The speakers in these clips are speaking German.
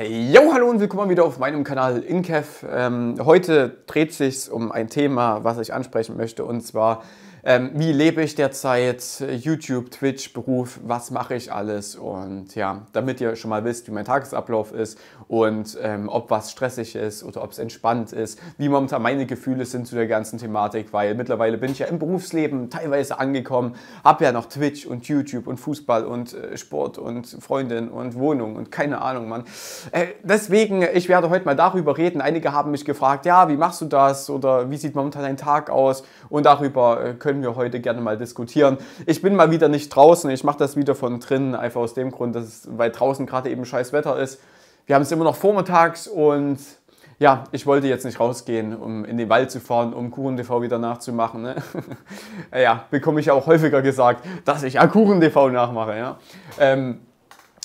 Jo, hallo und willkommen wieder auf meinem Kanal InCAF. Ähm, heute dreht sich um ein Thema, was ich ansprechen möchte, und zwar ähm, wie lebe ich derzeit, YouTube, Twitch, Beruf, was mache ich alles und ja, damit ihr schon mal wisst, wie mein Tagesablauf ist und ähm, ob was stressig ist oder ob es entspannt ist, wie momentan meine Gefühle sind zu der ganzen Thematik, weil mittlerweile bin ich ja im Berufsleben teilweise angekommen, habe ja noch Twitch und YouTube und Fußball und äh, Sport und Freundin und Wohnung und keine Ahnung, Mann. Äh, deswegen, ich werde heute mal darüber reden. Einige haben mich gefragt, ja, wie machst du das oder wie sieht momentan dein Tag aus und darüber äh, können können wir heute gerne mal diskutieren. Ich bin mal wieder nicht draußen, ich mache das wieder von drinnen, einfach aus dem Grund, dass es, weil draußen gerade eben scheiß Wetter ist. Wir haben es immer noch vormittags und ja, ich wollte jetzt nicht rausgehen, um in den Wald zu fahren, um KuchenTV wieder nachzumachen. Ne? ja, bekomme ich auch häufiger gesagt, dass ich ja KuchenTV nachmache. Ja? Ähm,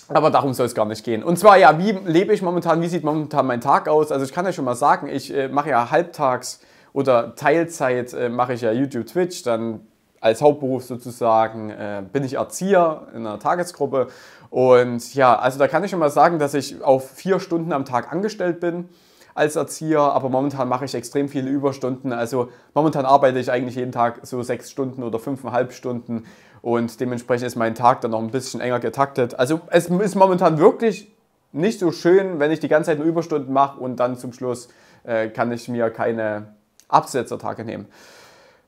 aber darum soll es gar nicht gehen. Und zwar, ja, wie lebe ich momentan, wie sieht momentan mein Tag aus? Also ich kann ja schon mal sagen, ich äh, mache ja halbtags oder Teilzeit äh, mache ich ja YouTube, Twitch, dann als Hauptberuf sozusagen äh, bin ich Erzieher in einer Tagesgruppe. Und ja, also da kann ich schon mal sagen, dass ich auf vier Stunden am Tag angestellt bin als Erzieher, aber momentan mache ich extrem viele Überstunden. Also momentan arbeite ich eigentlich jeden Tag so sechs Stunden oder fünfeinhalb Stunden und dementsprechend ist mein Tag dann noch ein bisschen enger getaktet. Also es ist momentan wirklich nicht so schön, wenn ich die ganze Zeit nur Überstunden mache und dann zum Schluss äh, kann ich mir keine Absetzertage nehmen.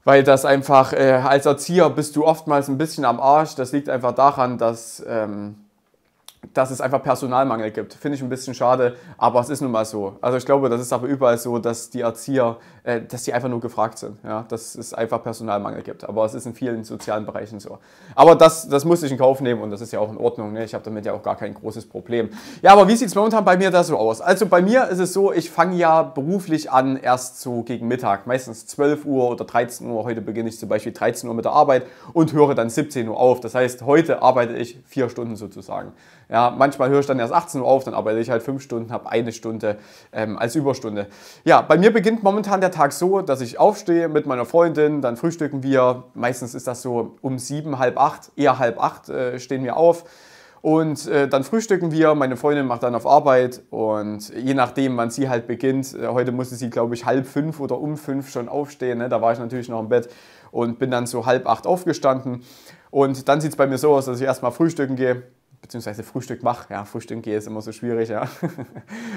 Weil das einfach, äh, als Erzieher bist du oftmals ein bisschen am Arsch. Das liegt einfach daran, dass, ähm, dass es einfach Personalmangel gibt. Finde ich ein bisschen schade, aber es ist nun mal so. Also ich glaube, das ist aber überall so, dass die Erzieher äh, dass die einfach nur gefragt sind, ja, dass es einfach Personalmangel gibt. Aber es ist in vielen sozialen Bereichen so. Aber das, das musste ich in Kauf nehmen und das ist ja auch in Ordnung. Ne? Ich habe damit ja auch gar kein großes Problem. Ja, aber wie sieht es momentan bei mir da so aus? Also bei mir ist es so, ich fange ja beruflich an erst so gegen Mittag, meistens 12 Uhr oder 13 Uhr. Heute beginne ich zum Beispiel 13 Uhr mit der Arbeit und höre dann 17 Uhr auf. Das heißt, heute arbeite ich vier Stunden sozusagen. Ja, manchmal höre ich dann erst 18 Uhr auf, dann arbeite ich halt fünf Stunden, habe eine Stunde ähm, als Überstunde. Ja, bei mir beginnt momentan der Tag so, dass ich aufstehe mit meiner Freundin, dann frühstücken wir. Meistens ist das so um sieben, halb acht, eher halb acht äh, stehen wir auf. Und äh, dann frühstücken wir, meine Freundin macht dann auf Arbeit und je nachdem, wann sie halt beginnt, äh, heute musste sie, glaube ich, halb fünf oder um fünf schon aufstehen, ne? da war ich natürlich noch im Bett und bin dann so halb acht aufgestanden. Und dann sieht es bei mir so aus, dass ich erstmal frühstücken gehe, beziehungsweise Frühstück mache. Ja, Frühstück gehe ist immer so schwierig. Ja.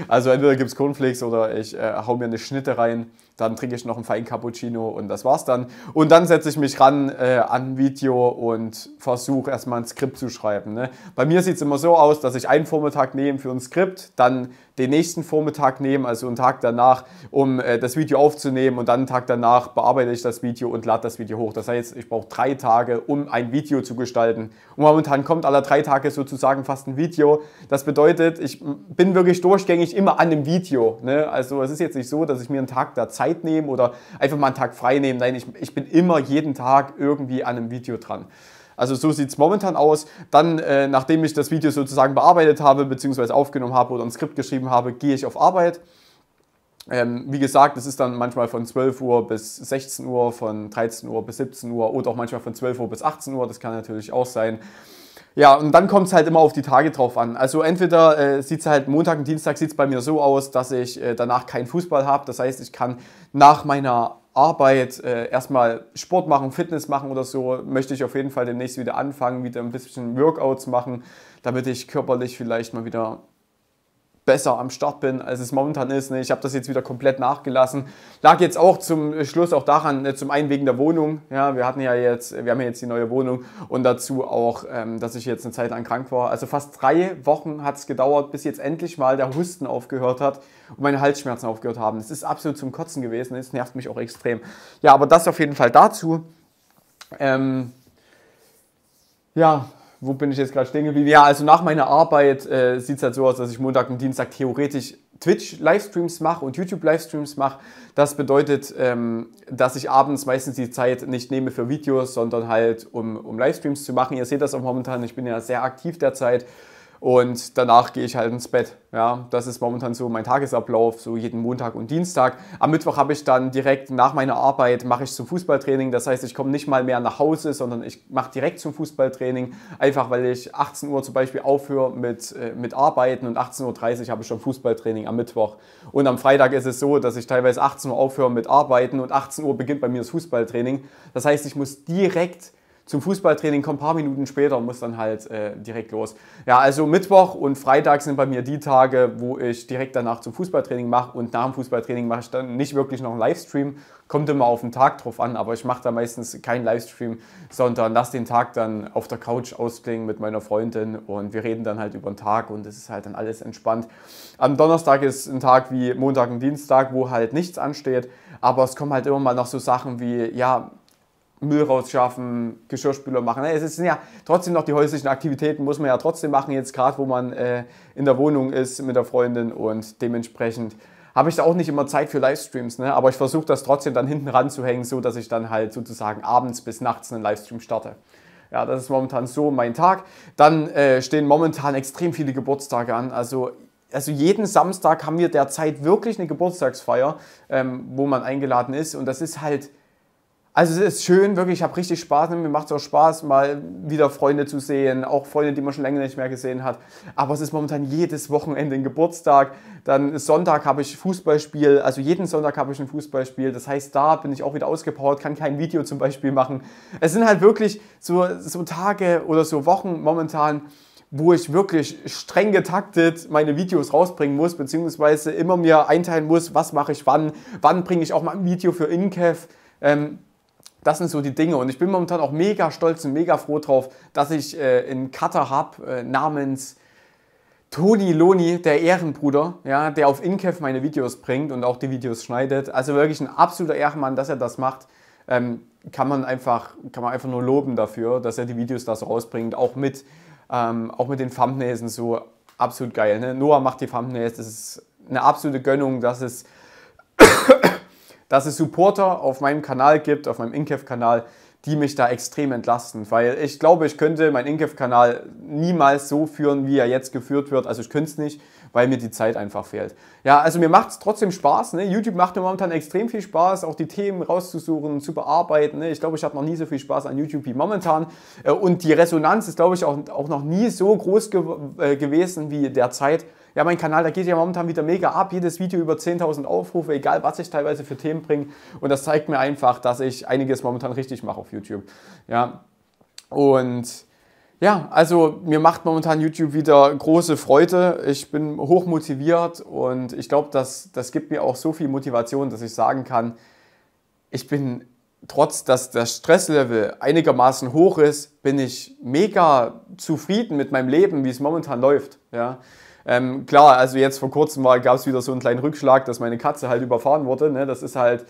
Also entweder gibt es Cornflakes oder ich äh, hau mir eine Schnitte rein, dann trinke ich noch einen feinen Cappuccino und das war's dann. Und dann setze ich mich ran äh, an ein Video und versuche erstmal ein Skript zu schreiben. Ne. Bei mir sieht es immer so aus, dass ich einen Vormittag nehme für ein Skript, dann den nächsten Vormittag nehmen, also einen Tag danach, um äh, das Video aufzunehmen und dann einen Tag danach bearbeite ich das Video und lade das Video hoch. Das heißt, ich brauche drei Tage, um ein Video zu gestalten. Und momentan kommt alle drei Tage sozusagen fast ein Video. Das bedeutet, ich bin wirklich durchgängig immer an einem Video. Ne? Also es ist jetzt nicht so, dass ich mir einen Tag da Zeit nehme oder einfach mal einen Tag frei nehme. Nein, ich, ich bin immer jeden Tag irgendwie an einem Video dran. Also so sieht es momentan aus. Dann, äh, nachdem ich das Video sozusagen bearbeitet habe, beziehungsweise aufgenommen habe oder ein Skript geschrieben habe, gehe ich auf Arbeit. Ähm, wie gesagt, es ist dann manchmal von 12 Uhr bis 16 Uhr, von 13 Uhr bis 17 Uhr oder auch manchmal von 12 Uhr bis 18 Uhr, das kann natürlich auch sein. Ja, und dann kommt es halt immer auf die Tage drauf an. Also entweder äh, sieht es halt Montag und Dienstag sieht bei mir so aus, dass ich äh, danach keinen Fußball habe. Das heißt, ich kann nach meiner Arbeit, äh, erstmal Sport machen, Fitness machen oder so, möchte ich auf jeden Fall demnächst wieder anfangen, wieder ein bisschen Workouts machen, damit ich körperlich vielleicht mal wieder besser am Start bin, als es momentan ist. Ne? Ich habe das jetzt wieder komplett nachgelassen. Lag jetzt auch zum Schluss auch daran, ne, zum einen wegen der Wohnung. Ja, wir hatten ja jetzt, wir haben ja jetzt die neue Wohnung und dazu auch, ähm, dass ich jetzt eine Zeit lang krank war. Also fast drei Wochen hat es gedauert, bis jetzt endlich mal der Husten aufgehört hat und meine Halsschmerzen aufgehört haben. Es ist absolut zum Kotzen gewesen. Es nervt mich auch extrem. Ja, aber das auf jeden Fall dazu. Ähm, ja, wo bin ich jetzt gerade stehen geblieben? Ja, also nach meiner Arbeit äh, sieht es halt so aus, dass ich Montag und Dienstag theoretisch Twitch-Livestreams mache und YouTube-Livestreams mache. Das bedeutet, ähm, dass ich abends meistens die Zeit nicht nehme für Videos, sondern halt um, um Livestreams zu machen. Ihr seht das auch momentan, ich bin ja sehr aktiv derzeit und danach gehe ich halt ins Bett. Ja, das ist momentan so mein Tagesablauf, so jeden Montag und Dienstag. Am Mittwoch habe ich dann direkt nach meiner Arbeit mache ich zum Fußballtraining. Das heißt, ich komme nicht mal mehr nach Hause, sondern ich mache direkt zum Fußballtraining, einfach weil ich 18 Uhr zum Beispiel aufhöre mit, äh, mit Arbeiten und 18.30 Uhr habe ich schon Fußballtraining am Mittwoch. Und am Freitag ist es so, dass ich teilweise 18 Uhr aufhöre mit Arbeiten und 18 Uhr beginnt bei mir das Fußballtraining. Das heißt, ich muss direkt zum Fußballtraining, kommt, ein paar Minuten später und muss dann halt äh, direkt los. Ja, also Mittwoch und Freitag sind bei mir die Tage, wo ich direkt danach zum Fußballtraining mache und nach dem Fußballtraining mache ich dann nicht wirklich noch einen Livestream. Kommt immer auf den Tag drauf an, aber ich mache da meistens keinen Livestream, sondern lasse den Tag dann auf der Couch ausklingen mit meiner Freundin und wir reden dann halt über den Tag und es ist halt dann alles entspannt. Am Donnerstag ist ein Tag wie Montag und Dienstag, wo halt nichts ansteht, aber es kommen halt immer mal noch so Sachen wie, ja, Müll rausschaffen, Geschirrspüler machen. Es sind ja trotzdem noch die häuslichen Aktivitäten, muss man ja trotzdem machen, jetzt gerade wo man äh, in der Wohnung ist mit der Freundin und dementsprechend habe ich da auch nicht immer Zeit für Livestreams, ne? aber ich versuche das trotzdem dann hinten ranzuhängen, so dass ich dann halt sozusagen abends bis nachts einen Livestream starte. Ja, das ist momentan so mein Tag. Dann äh, stehen momentan extrem viele Geburtstage an. Also also jeden Samstag haben wir derzeit wirklich eine Geburtstagsfeier, ähm, wo man eingeladen ist. Und das ist halt also es ist schön, wirklich, ich habe richtig Spaß. Mir macht es auch Spaß, mal wieder Freunde zu sehen, auch Freunde, die man schon länger nicht mehr gesehen hat. Aber es ist momentan jedes Wochenende ein Geburtstag. Dann Sonntag habe ich Fußballspiel, also jeden Sonntag habe ich ein Fußballspiel. Das heißt, da bin ich auch wieder ausgepowert, kann kein Video zum Beispiel machen. Es sind halt wirklich so, so Tage oder so Wochen momentan, wo ich wirklich streng getaktet meine Videos rausbringen muss, beziehungsweise immer mir einteilen muss, was mache ich wann, wann bringe ich auch mal ein Video für InCav. Ähm, das sind so die Dinge. Und ich bin momentan auch mega stolz und mega froh drauf, dass ich äh, einen Cutter habe äh, namens Toni Loni, der Ehrenbruder, ja, der auf InCAF meine Videos bringt und auch die Videos schneidet. Also wirklich ein absoluter Ehrenmann, dass er das macht. Ähm, kann, man einfach, kann man einfach nur loben dafür, dass er die Videos da so rausbringt. Auch mit, ähm, auch mit den Thumbnails und so. Absolut geil. Ne? Noah macht die Thumbnails. Das ist eine absolute Gönnung, dass es dass es Supporter auf meinem Kanal gibt, auf meinem Inkev-Kanal, die mich da extrem entlasten, weil ich glaube, ich könnte meinen Inkev-Kanal niemals so führen, wie er jetzt geführt wird. Also ich könnte es nicht, weil mir die Zeit einfach fehlt. Ja, also mir macht es trotzdem Spaß. Ne? YouTube macht mir momentan extrem viel Spaß, auch die Themen rauszusuchen und zu bearbeiten. Ne? Ich glaube, ich habe noch nie so viel Spaß an YouTube wie momentan. Äh, und die Resonanz ist, glaube ich, auch, auch noch nie so groß ge äh gewesen wie derzeit. Ja, mein Kanal, da geht ja momentan wieder mega ab. Jedes Video über 10.000 Aufrufe, egal was ich teilweise für Themen bringe. Und das zeigt mir einfach, dass ich einiges momentan richtig mache auf YouTube. Ja, und... Ja, also mir macht momentan YouTube wieder große Freude. Ich bin hoch motiviert und ich glaube, das, das gibt mir auch so viel Motivation, dass ich sagen kann, ich bin trotz, dass das Stresslevel einigermaßen hoch ist, bin ich mega zufrieden mit meinem Leben, wie es momentan läuft. Ja. Ähm, klar, also jetzt vor kurzem gab es wieder so einen kleinen Rückschlag, dass meine Katze halt überfahren wurde. Ne? Das ist halt,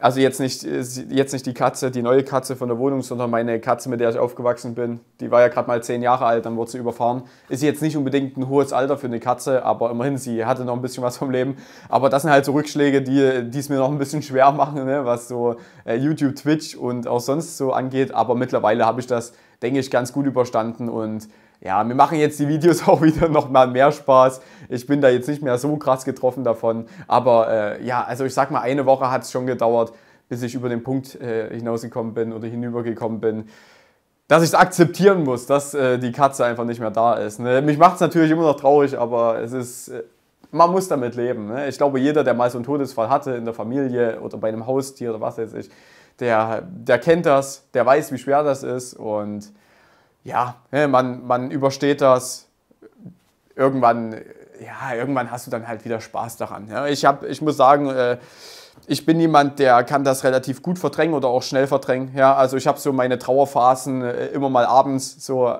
also jetzt nicht, äh, jetzt nicht die Katze, die neue Katze von der Wohnung, sondern meine Katze, mit der ich aufgewachsen bin. Die war ja gerade mal zehn Jahre alt, dann wurde sie überfahren. Ist jetzt nicht unbedingt ein hohes Alter für eine Katze, aber immerhin, sie hatte noch ein bisschen was vom Leben. Aber das sind halt so Rückschläge, die, es mir noch ein bisschen schwer machen, ne? was so äh, YouTube, Twitch und auch sonst so angeht. Aber mittlerweile habe ich das, denke ich, ganz gut überstanden und ja, mir machen jetzt die Videos auch wieder nochmal mehr Spaß. Ich bin da jetzt nicht mehr so krass getroffen davon. Aber äh, ja, also ich sag mal, eine Woche hat es schon gedauert, bis ich über den Punkt äh, hinausgekommen bin oder hinübergekommen bin, dass ich es akzeptieren muss, dass äh, die Katze einfach nicht mehr da ist. Ne? Mich macht es natürlich immer noch traurig, aber es ist. Äh, man muss damit leben. Ne? Ich glaube, jeder, der mal so einen Todesfall hatte in der Familie oder bei einem Haustier oder was weiß ich, der, der kennt das, der weiß, wie schwer das ist und ja, ne, man, man übersteht das. Irgendwann, ja, irgendwann hast du dann halt wieder Spaß daran. Ja. Ich, hab, ich muss sagen, äh, ich bin jemand, der kann das relativ gut verdrängen oder auch schnell verdrängen. Ja. Also ich habe so meine Trauerphasen äh, immer mal abends, so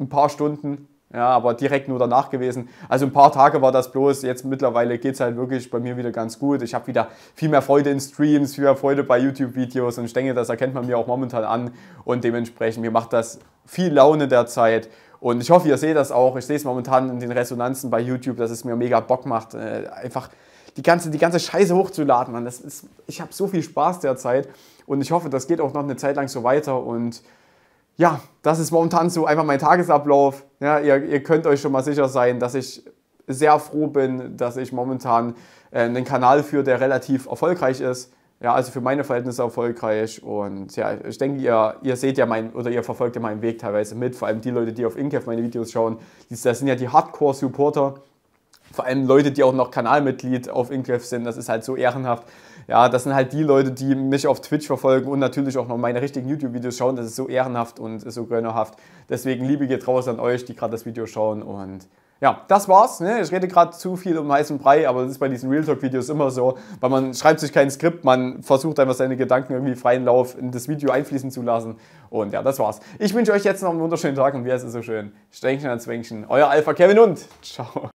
ein paar Stunden, ja, aber direkt nur danach gewesen. Also ein paar Tage war das bloß. Jetzt mittlerweile geht es halt wirklich bei mir wieder ganz gut. Ich habe wieder viel mehr Freude in Streams, viel mehr Freude bei YouTube-Videos und ich denke, das erkennt man mir auch momentan an. Und dementsprechend, mir macht das viel Laune derzeit. Und ich hoffe, ihr seht das auch. Ich sehe es momentan in den Resonanzen bei YouTube, dass es mir mega Bock macht. Äh, einfach die ganze, die ganze Scheiße hochzuladen, Mann. Das ist, ich habe so viel Spaß derzeit und ich hoffe, das geht auch noch eine Zeit lang so weiter und ja, das ist momentan so einfach mein Tagesablauf. Ja, ihr, ihr könnt euch schon mal sicher sein, dass ich sehr froh bin, dass ich momentan äh, einen Kanal führe, der relativ erfolgreich ist. Ja, also für meine Verhältnisse erfolgreich. Und ja, ich denke, ihr, ihr seht ja mein, oder ihr verfolgt ja meinen Weg teilweise mit. Vor allem die Leute, die auf InCAF meine Videos schauen, das sind ja die Hardcore-Supporter vor allem Leute, die auch noch Kanalmitglied auf Ingriff sind, das ist halt so ehrenhaft. Ja, das sind halt die Leute, die mich auf Twitch verfolgen und natürlich auch noch meine richtigen YouTube-Videos schauen. Das ist so ehrenhaft und so gönnerhaft. Deswegen liebe geht raus an euch, die gerade das Video schauen und ja, das war's. Ne? Ich rede gerade zu viel um heißen Brei, aber das ist bei diesen Real Talk-Videos immer so, weil man schreibt sich kein Skript, man versucht einfach seine Gedanken irgendwie freien Lauf in das Video einfließen zu lassen. Und ja, das war's. Ich wünsche euch jetzt noch einen wunderschönen Tag und wie heißt es so schön? Strängchen an Zwängchen. Euer Alpha Kevin und ciao.